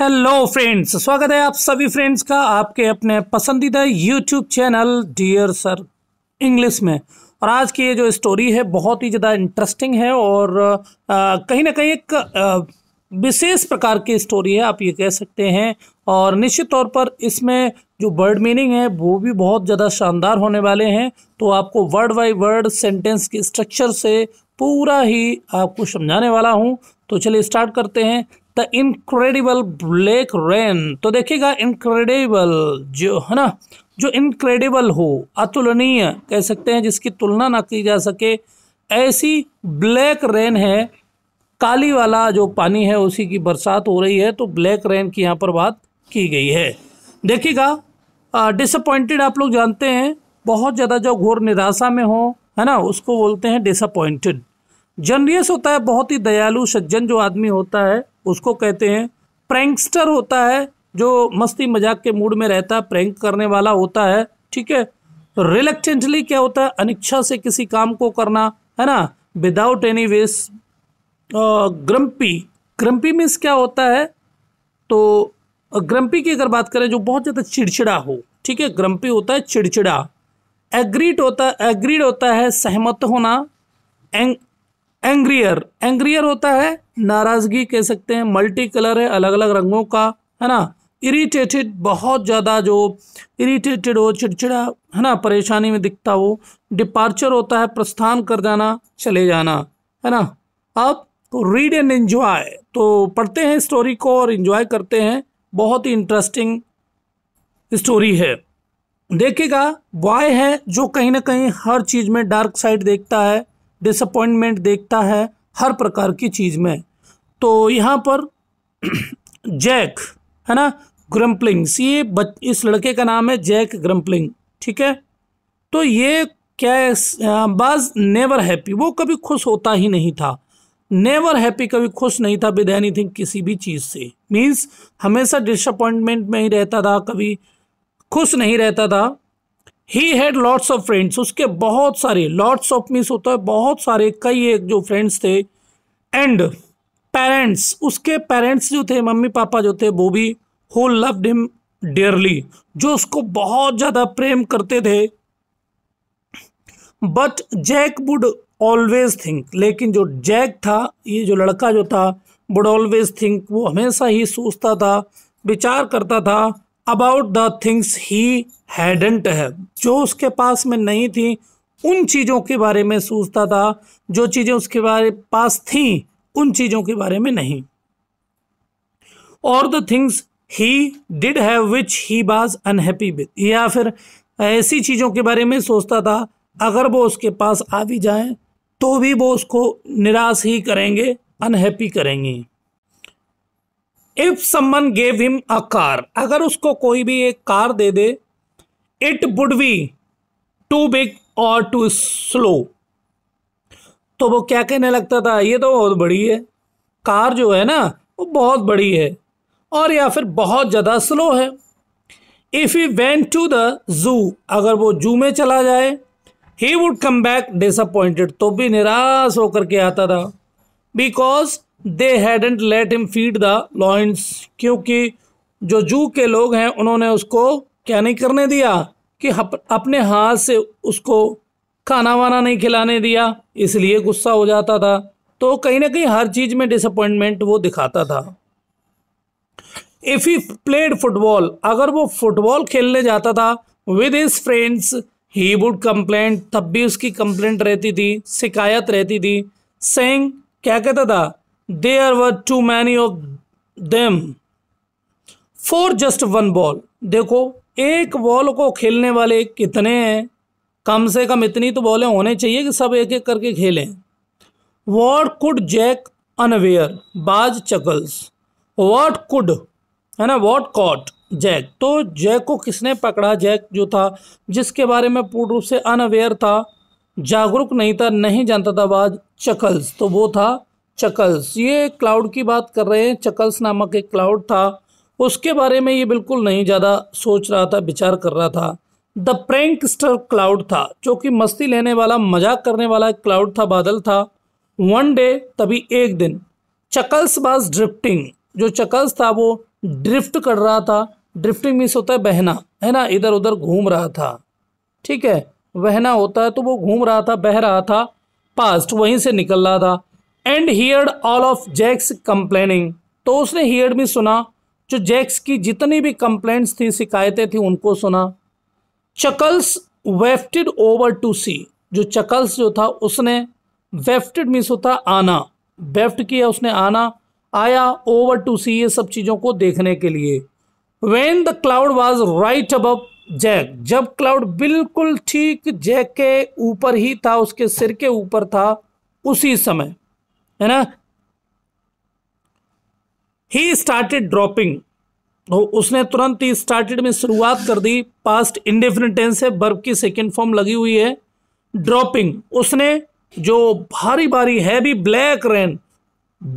Hello friends स्वागत है आप सभी फ्रेंड्स का आपके अपने पसंदीदा YouTube channel dear sir English में और आज की ये जो स्टोरी है बहुत ही ज़्यादा इंटरेस्टिंग है और कहीं ना कहीं एक विशेष प्रकार की स्टोरी है आप ये कह सकते हैं और निश्चित तौर पर इसमें जो वर्ड मीनिंग है वो भी बहुत ज़्यादा शानदार होने वाले हैं तो आपको वर्ड बाई वर्ड सेंटेंस के स्ट्रक्चर से पूरा ही आपको समझाने वाला हूँ तो चलिए स्टार्ट करते हैं द इनक्रेडिबल ब्लैक रेन तो देखिएगा इनक्रेडिबल जो है ना जो इनक्रेडिबल हो अतुलनीय कह सकते हैं जिसकी तुलना ना की जा सके ऐसी ब्लैक रेन है काली वाला जो पानी है उसी की बरसात हो रही है तो ब्लैक रेन की यहाँ पर बात की गई है देखिएगा डिसअपॉइंटेड आप लोग जानते हैं बहुत ज़्यादा जो घोर निराशा में हो है ना उसको बोलते हैं डिसअपॉइंटेड जनरियस होता है बहुत ही दयालु सज्जन जो आदमी होता है उसको कहते हैं प्रैंकस्टर होता है जो मस्ती मजाक के मूड में रहता है प्रैंक करने वाला होता है ठीक है रिलेक्टेंटली क्या होता है अनिच्छा से किसी काम को करना है ना without any ways grumpy grumpy means क्या होता है तो ग्रम्पी की अगर बात करें जो बहुत ज़्यादा चिड़चिड़ा हो ठीक है ग्रम्पी होता है चिड़चिड़ा एग्रीड होता एग्रीड होता है सहमत होना एंग्रियर एंग्रियर होता है नाराज़गी कह सकते हैं मल्टी कलर है अलग अलग रंगों का है ना इरीटेटेड बहुत ज़्यादा जो इरीटेटेड हो चिड़चिड़ा है ना परेशानी में दिखता हो डिपार्चर होता है प्रस्थान कर जाना चले जाना है ना अब रीड एंड एंजॉय तो पढ़ते हैं स्टोरी को और इन्जॉय करते हैं बहुत ही इंटरेस्टिंग स्टोरी है देखिएगा बॉय है जो कहीं ना कहीं हर चीज़ में डार्क साइड देखता है डिसअपॉइंटमेंट देखता है हर प्रकार की चीज़ में तो यहाँ पर जैक है ना ग्रम्पलिंग ये बच इस लड़के का नाम है जैक ग्रम्पलिंग ठीक है तो ये क्या है बाज नेवर हैप्पी वो कभी खुश होता ही नहीं था नेवर हैप्पी कभी खुश नहीं था विद एनी थिंग किसी भी चीज़ से मीन्स हमेशा डिसअपॉइंटमेंट में ही रहता था कभी खुश नहीं रहता था he had lots of friends उसके बहुत सारे लॉट्स ऑफ मीन्स होता है बहुत सारे कई एक जो फ्रेंड्स थे एंड पेरेंट्स उसके पेरेंट्स जो थे मम्मी पापा जो थे वो भी हु लव्ड हिम डियरली जो उसको बहुत ज़्यादा प्रेम करते थे but Jack would always think लेकिन जो जैक था ये जो लड़का जो था वुड ऑलवेज थिंक वो हमेशा ही सोचता था विचार करता था about the things he hadn't है जो उसके पास में नहीं थी उन चीज़ों के बारे में सोचता था जो चीज़ें उसके बारे पास थी उन चीज़ों के बारे में नहीं और the things he did have which he was unhappy with या फिर ऐसी चीज़ों के बारे में सोचता था अगर वो उसके पास आ भी जाए तो भी वो उसको निराश ही करेंगे अनहैप्पी करेंगी if someone gave him a car अगर उसको कोई भी एक कार दे दे it would be too big और टू स्लो तो वो क्या कहने लगता था ये तो बहुत बड़ी है कार जो है ना वो बहुत बड़ी है और या फिर बहुत ज़्यादा स्लो है if he went to the zoo अगर वो जू में चला जाए he would come back disappointed तो भी निराश होकर के आता था because they hadn't let him feed the lions क्योंकि जो जू के लोग हैं उन्होंने उसको क्या नहीं करने दिया कि अपने हाथ से उसको खाना वाना नहीं खिलाने दिया इसलिए गुस्सा हो जाता था तो कहीं ना कहीं हर चीज़ में डिसअपॉइंटमेंट वो दिखाता था इफ़ ही प्लेड फुटबॉल अगर वो फुटबॉल खेलने जाता था with his friends he would complain तब भी उसकी कंप्लेंट रहती थी शिकायत रहती थी सेंग क्या कहता था there were too many of them for just one ball देखो एक बॉल को खेलने वाले कितने हैं कम से कम इतनी तो बॉलें होने चाहिए कि सब एक एक करके खेलें what could Jack unaware was Chuckles what could है ना वॉट कॉट जैक तो जैक को किसने पकड़ा जैक जो था जिसके बारे में पूर्ण रूप से अनअवेयर था जागरूक नहीं था नहीं जानता था बाज चकल्स तो वो था चकल्स ये क्लाउड की बात कर रहे हैं चकल्स नामक एक क्लाउड था उसके बारे में ये बिल्कुल नहीं ज़्यादा सोच रहा था विचार कर रहा था द प्रैंकस्टर क्लाउड था जो कि मस्ती लेने वाला मजाक करने वाला एक क्लाउड था बादल था वन डे तभी एक दिन चकल्स बाज ड्रिफ्टिंग जो चकल्स था वो ड्रिफ्ट कर रहा था ड्रिफ्टिंग मीन्स होता है बहना है ना इधर उधर घूम रहा था ठीक है बहना होता है तो वो घूम रहा था बह रहा था पास्ट वहीं से निकल रहा था and heard all of Jack's complaining तो उसने हियर्ड भी सुना जो जैक्स की जितनी भी कंप्लेंट्स थी शिकायतें थी उनको सुना Chuckles wafted over to see जो चकल्स जो था उसने वेफ्टेड मीस होता आना वेफ्ट किया उसने आना आया ओवर टू सी ये सब चीज़ों को देखने के लिए when the cloud was right above Jack जब क्लाउड बिल्कुल ठीक जैक के ऊपर ही था उसके सिर के ऊपर था उसी समय है ना ही स्टार्टेड ड्रॉपिंग उसने तुरंत ही स्टार्टेड में शुरुआत कर दी पास्ट इंडेफिनिट टेंस है बर्फ की सेकेंड फॉर्म लगी हुई है ड्रॉपिंग उसने जो भारी भारी हैवी ब्लैक रेन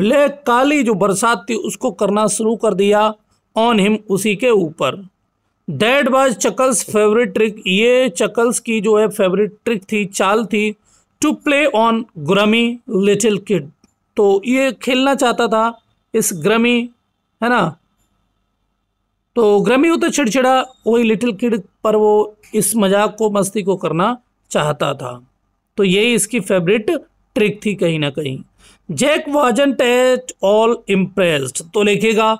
ब्लैक काली जो बरसात थी उसको करना शुरू कर दिया ऑन हिम उसी के ऊपर that was Chuckles favourite trick ये चकल्स की जो है फेवरेट ट्रिक थी चाल थी to play on grumpy little kid तो ये खेलना चाहता था इस ग्रमी है ना तो ग्रमी होता चिड़चिड़ा वही लिटिल किड पर वो इस मजाक को मस्ती को करना चाहता था तो यही इसकी फेवरेट ट्रिक थी कहीं ना कहीं जैक वाजन टेस्ट ऑल इम्प्रेस्ड तो लिखेगा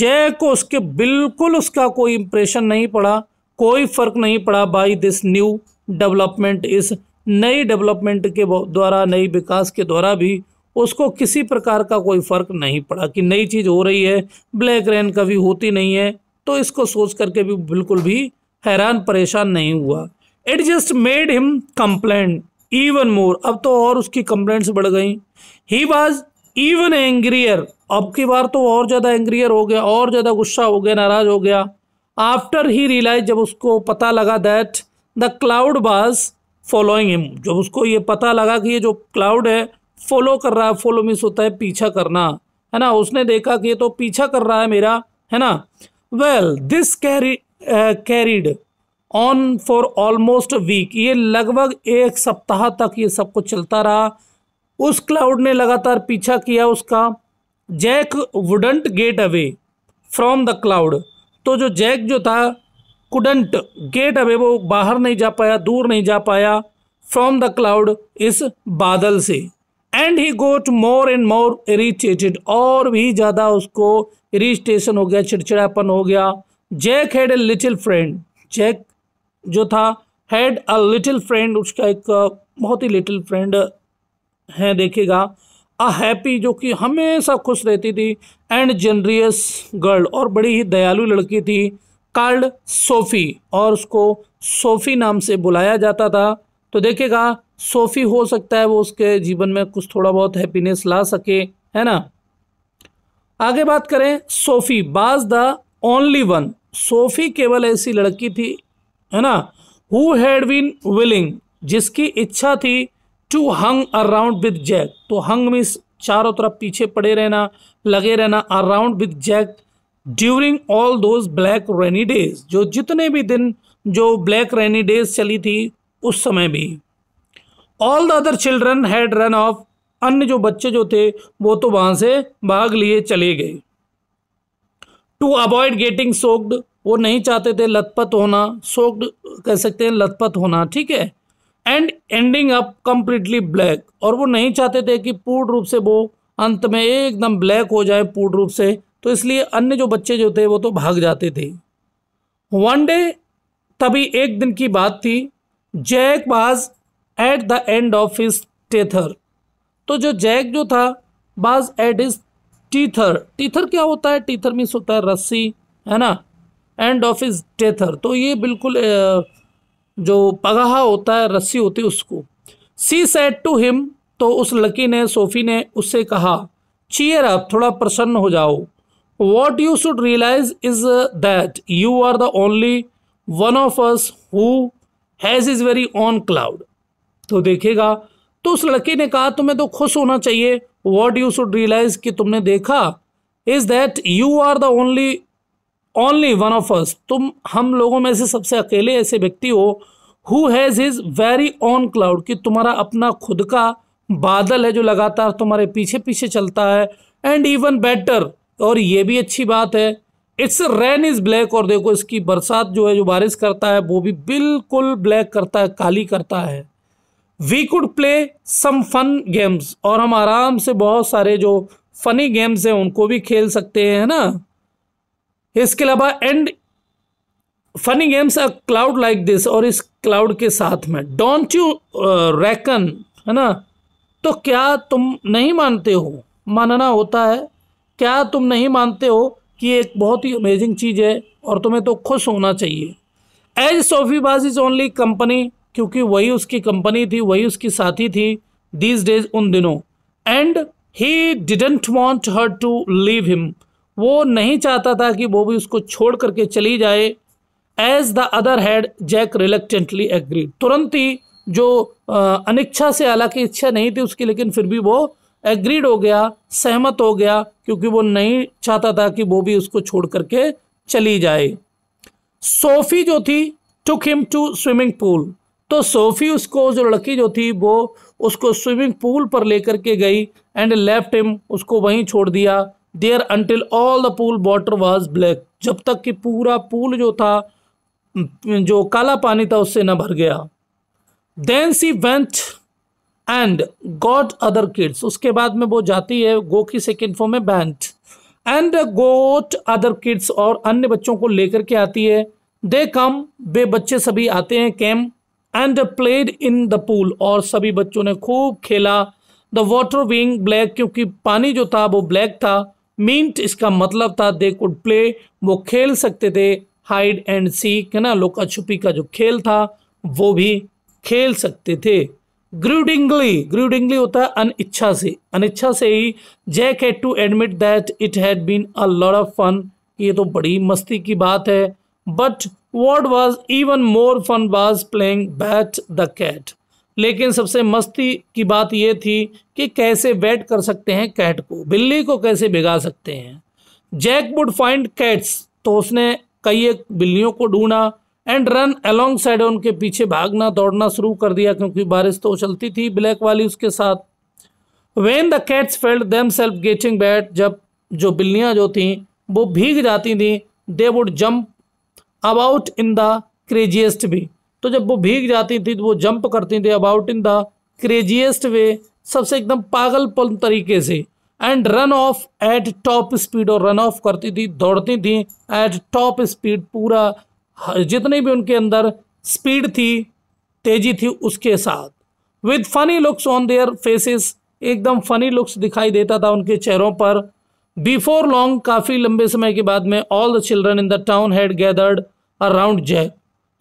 जैक को उसके बिल्कुल उसका कोई इम्प्रेशन नहीं पड़ा कोई फ़र्क नहीं पड़ा बाई दिस न्यू डेवलपमेंट इस नई डेवलपमेंट के द्वारा नई विकास के द्वारा भी उसको किसी प्रकार का कोई फ़र्क नहीं पड़ा कि नई चीज़ हो रही है ब्लैक रेन कभी होती नहीं है तो इसको सोच करके भी बिल्कुल भी हैरान परेशान नहीं हुआ it just made him complain even more अब तो और उसकी कंप्लेंट्स बढ़ गई ही वॉज इवन एंग्रियर अब की बार तो और ज़्यादा एंग्रियर हो गया और ज़्यादा गुस्सा हो गया नाराज़ हो गया आफ्टर ही रियलाइज जब उसको पता लगा that the cloud was following him जब उसको ये पता लगा कि ये जो क्लाउड है फॉलो कर रहा है फॉलो मीन्स होता है पीछा करना है ना उसने देखा कि ये तो पीछा कर रहा है मेरा है ना well this carry carried on for almost week ये लगभग एक सप्ताह तक ये सब कुछ चलता रहा उस क्लाउड ने लगातार पीछा किया उसका Jack wouldn't get away from the cloud तो जो जैक जो था कुडंट गेट अवे वो बाहर नहीं जा पाया दूर नहीं जा पाया फ्रॉम द क्लाउड इस बादल से and he got more and more irritated और भी ज़्यादा उसको इरीटेशन हो गया चिड़चिड़ापन हो गया Jack had a little friend Jack जो था हैड अ लिटिल फ्रेंड उसका एक बहुत ही लिटिल फ्रेंड है देखेगा अ हैप्पी जो कि हमेशा खुश रहती थी एंड जनरियस गर्ल और बड़ी ही दयालु लड़की थी कार्ड सोफ़ी और उसको सोफ़ी नाम से बुलाया जाता था तो देखेगा सोफ़ी हो सकता है वो उसके जीवन में कुछ थोड़ा बहुत हैप्पीनेस ला सके है ना आगे बात करें SoFi was the only one SoFi केवल ऐसी लड़की थी है ना हु हैड बीन विलिंग जिसकी इच्छा थी to hang around with Jack तो हंग मीन्स चारों तरफ पीछे पड़े रहना लगे रहना around with Jack during all those black rainy days जो जितने भी दिन जो ब्लैक रेनी डेज चली थी उस समय भी all the other children had run off अन्य जो बच्चे जो थे वो तो वहां से भाग लिए चले गए टू अवॉइड गेटिंग सोक्ड वो नहीं चाहते थे लतपत होना सोक्ड कह सकते हैं लतपत होना ठीक है and ending up completely black और वो नहीं चाहते थे कि पूर्ण रूप से वो अंत में एकदम ब्लैक हो जाए पूर्ण रूप से तो इसलिए अन्य जो बच्चे जो थे वो तो भाग जाते थे वन डे तभी एक दिन की बात थी Jack was at the end of his tether तो जो जैक जो था बाज एट इज टीथर टीथर क्या होता है टीथर मीन्स होता है रस्सी है ना एंड ऑफ इज टेथर तो ये बिल्कुल जो पगहा होता है रस्सी होती है उसको सी सेट टू हिम तो उस लकी ने सोफी ने उससे कहा चीयर आप थोड़ा प्रसन्न हो जाओ what you should realise is that you are the only one of us who has his very own cloud तो देखेगा तो उस लड़के ने कहा तुम्हें तो खुश होना चाहिए वॉट यू शुड रियलाइज कि तुमने देखा is that you are the only only one of us तुम हम लोगों में से सबसे अकेले ऐसे व्यक्ति हो who has his very own cloud कि तुम्हारा अपना खुद का बादल है जो लगातार तुम्हारे पीछे पीछे चलता है एंड इवन बेटर और ये भी अच्छी बात है इट्स रेन इज़ ब्लैक और देखो इसकी बरसात जो है जो बारिश करता है वो भी बिल्कुल ब्लैक करता है काली करता है we could play some fun games और हम आराम से बहुत सारे जो फनी गेम्स हैं उनको भी खेल सकते हैं ना इसके अलावा and funny games a cloud like this और इस क्लाउड के साथ में डोंट यू रैकन है ना तो क्या तुम नहीं मानते हो मानना होता है क्या तुम नहीं मानते हो कि एक बहुत ही अमेजिंग चीज़ है और तुम्हें तो खुश होना चाहिए as Sophie was his only company क्योंकि वही उसकी कंपनी थी वही उसकी साथी थी दीज डेज उन दिनों and he didn't want her to leave him वो नहीं चाहता था कि वो भी उसको छोड़ करके चली जाए as the other had Jack reluctantly agree तुरंत ही जो अनिच्छा से हालांकि इच्छा नहीं थी उसकी लेकिन फिर भी वो एग्रीड हो गया सहमत हो गया क्योंकि वो नहीं चाहता था कि वो भी उसको छोड़ करके चली जाए सोफी जो थी took him to swimming pool तो सोफी उसको जो लड़की जो थी वो उसको स्विमिंग पूल पर लेकर के गई एंड लेफ्ट हिम उसको वहीं छोड़ दिया there until all the pool water was black जब तक कि पूरा पूल जो था जो काला पानी था उससे ना भर गया then she went and got other kids उसके बाद में वो जाती है गो की सेकेंड फॉर्म में went and got other kids और अन्य बच्चों को लेकर के आती है दे कम वे बच्चे सभी आते हैं came and played in the pool और सभी बच्चों ने खूब खेला द वाटर बींग ब्लैक क्योंकि पानी जो था वो ब्लैक था मींट इसका मतलब था दे कुड प्ले वो खेल सकते थे हाइड एंड सीक है ना लोका छुपी का जो खेल था वो भी खेल सकते थे ग्रूडिंगली ग्रूडिंगली होता है अनिच्छा से अनिच्छा से ही Jack had to admit that it had been a lot of fun ये तो बड़ी मस्ती की बात है but what was even more fun was playing wet the cat लेकिन सबसे मस्ती की बात यह थी कि कैसे बैट कर सकते हैं कैट को बिल्ली को कैसे भिगा सकते हैं जैक वुड फाइंड कैट्स तो उसने कई एक बिल्लियों को ढूंढा एंड रन अलोंग साइड उनके पीछे भागना दौड़ना शुरू कर दिया क्योंकि बारिश तो उछलती थी ब्लैक वाली उसके साथ when the cats felt themselves getting wet जब जो बिल्लियाँ जो थीं वो भीग जाती थीं they would jump about in the craziest way तो जब वो भीग जाती थी तो वो जंप करती थी about in the craziest way सबसे एकदम पागलपन तरीके से and run off at top speed और रन ऑफ करती थी दौड़ती थी एट टॉप स्पीड पूरा जितनी भी उनके अंदर स्पीड थी तेजी थी उसके साथ with funny looks on their faces एकदम फनी लुक्स दिखाई देता था उनके चेहरों पर बिफोर लॉन्ग काफ़ी लंबे समय के बाद में all the children in the town had gathered around Jack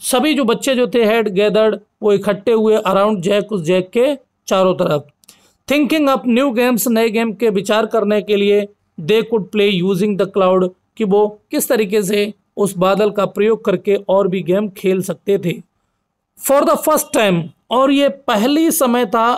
सभी जो बच्चे जो थे हैड गैदर्ड वो इकट्ठे हुए अराउंड जैक उस जैक के चारों तरफ थिंकिंग अप न्यू गेम्स नए गेम के विचार करने के लिए they could play using the cloud कि वो किस तरीके से उस बादल का प्रयोग करके और भी गेम खेल सकते थे फॉर द फर्स्ट टाइम और ये पहली समय था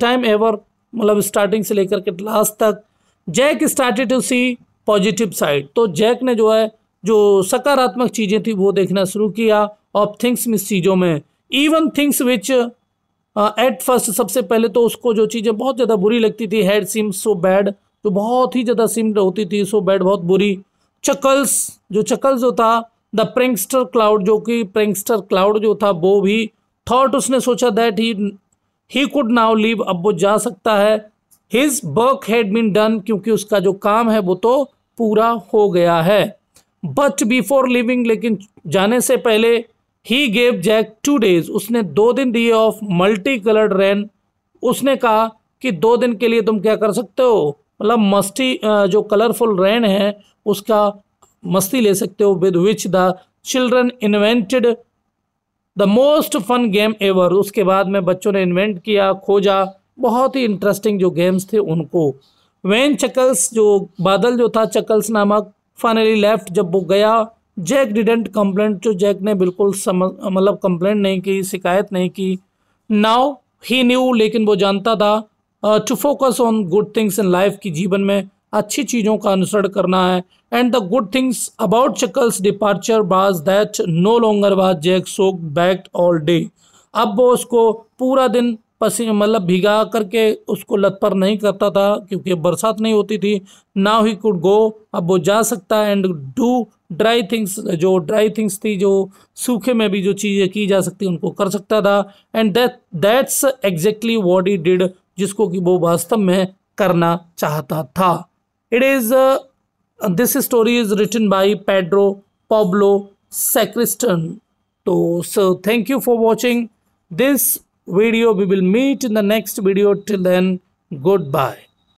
टाइम एवर मतलब स्टार्टिंग से लेकर के लास्ट तक Jack started to see positive side तो जैक ने जो है जो सकारात्मक चीज़ें थी वो देखना शुरू किया और थिंग्स मिस चीज़ों में even things which at first सबसे पहले तो उसको जो चीज़ें बहुत ज़्यादा बुरी लगती थी हेड सिम सो बैड जो बहुत ही ज़्यादा सिम होती थी सो बैड बहुत बुरी चकल्स जो चकल्स जो था द प्रिंगस्टर क्लाउड जो कि प्रिंगस्टर क्लाउड जो था वो भी थाट उसने सोचा that he he could now leave अब वो जा सकता है his work had been done क्योंकि उसका जो काम है वो तो पूरा हो गया है बट बिफोर लिविंग लेकिन जाने से पहले he gave Jack two days उसने दो दिन दिए ऑफ मल्टी कलर्ड रेन उसने कहा कि दो दिन के लिए तुम क्या कर सकते हो मतलब मस्ती जो कलरफुल रेन है उसका मस्ती ले सकते हो with which the children invented the most fun game ever उसके बाद में बच्चों ने इन्वेंट किया खोजा बहुत ही इंटरेस्टिंग जो गेम्स थे उनको वैन चकल्स जो बादल जो था चकल्स नामक फाइनली लेफ्ट जब वो गया जैक डिडेंट कंप्लेंट जो जैक ने बिल्कुल मतलब कंप्लेंट नहीं की शिकायत नहीं की नाउ ही न्यू लेकिन वो जानता था to focus on good things in life की जीवन में अच्छी चीज़ों का अनुसरण करना है and the good things about Chuckles departure was that no longer was Jack soak back all day अब वो उसको पूरा दिन पसी मतलब भिगा करके उसको लत पर नहीं करता था क्योंकि बरसात नहीं होती थी ना ही कुड गो अब वो जा सकता एंड डू ड्राई थिंग्स जो ड्राई थिंग्स थी जो सूखे में भी जो चीज़ें की जा सकती उनको कर सकता था and that that's exactly what he did जिसको कि वो वास्तव में करना चाहता था it is this story is written by Pedro Pablo Sacristan तो so thank you for watching this video. We will meet in the next video. Till then, goodbye.